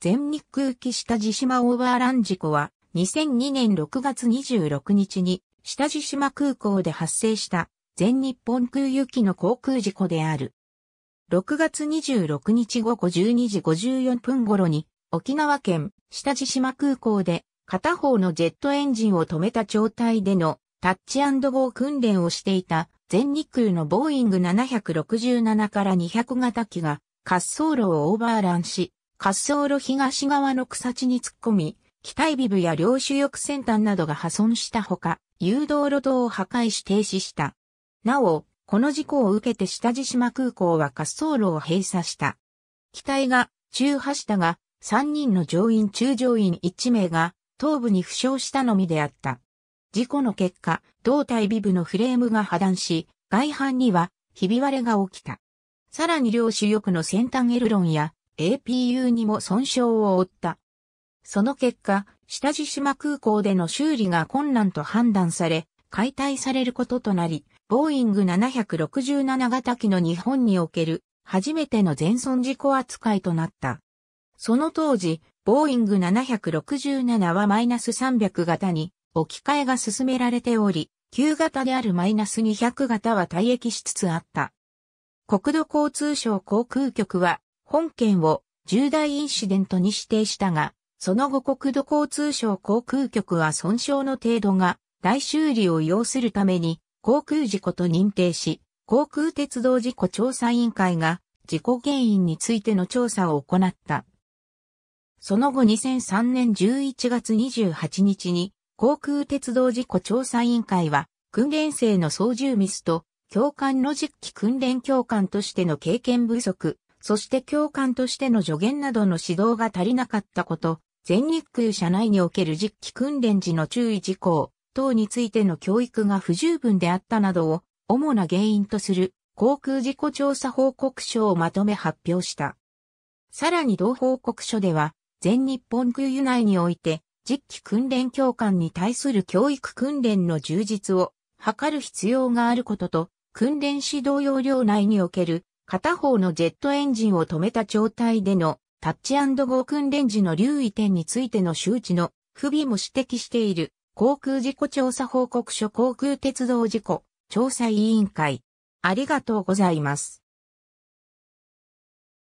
全日空機下地島オーバーラン事故は、2002年6月26日に、下地島空港で発生した全日本空輸機の航空事故である。6月26日午後12時54分頃に、沖縄県下地島空港で片方のジェットエンジンを止めた状態でのタッチゴー訓練をしていた全日空のボーイング767から200型機が滑走路をオーバーランし、滑走路東側の草地に突っ込み、機体ビブや領主翼先端などが破損したほか、誘導路灯を破壊し停止した。なお、この事故を受けて下地島空港は滑走路を閉鎖した。機体が中破したが、3人の乗員中乗員1名が頭部に負傷したのみであった。事故の結果、胴体ビブのフレームが破断し、外反にはひび割れが起きた。さらに両主翼の先端エルロンや APU にも損傷を負った。その結果、下地島空港での修理が困難と判断され、解体されることとなり、ボーイング767型機の日本における初めての全損事故扱いとなった。その当時、ボーイング767はマイナス300型に置き換えが進められており、旧型であるマイナス200型は退役しつつあった。国土交通省航空局は本件を重大インシデントに指定したが、その後国土交通省航空局は損傷の程度が大修理を要するために航空事故と認定し、航空鉄道事故調査委員会が事故原因についての調査を行った。その後2003年11月28日に航空鉄道事故調査委員会は訓練生の操縦ミスと教官ロジック訓練教官としての経験不足、そして教官としての助言などの指導が足りなかったこと、全日空社内における実機訓練時の注意事項等についての教育が不十分であったなどを主な原因とする航空事故調査報告書をまとめ発表した。さらに同報告書では、全日本空輸内において、実機訓練教官に対する教育訓練の充実を図る必要があることと、訓練指導要領内における片方のジェットエンジンを止めた状態でのタッチゴー訓練時の留意点についての周知の不備も指摘している航空事故調査報告書航空鉄道事故調査委員会。ありがとうございます。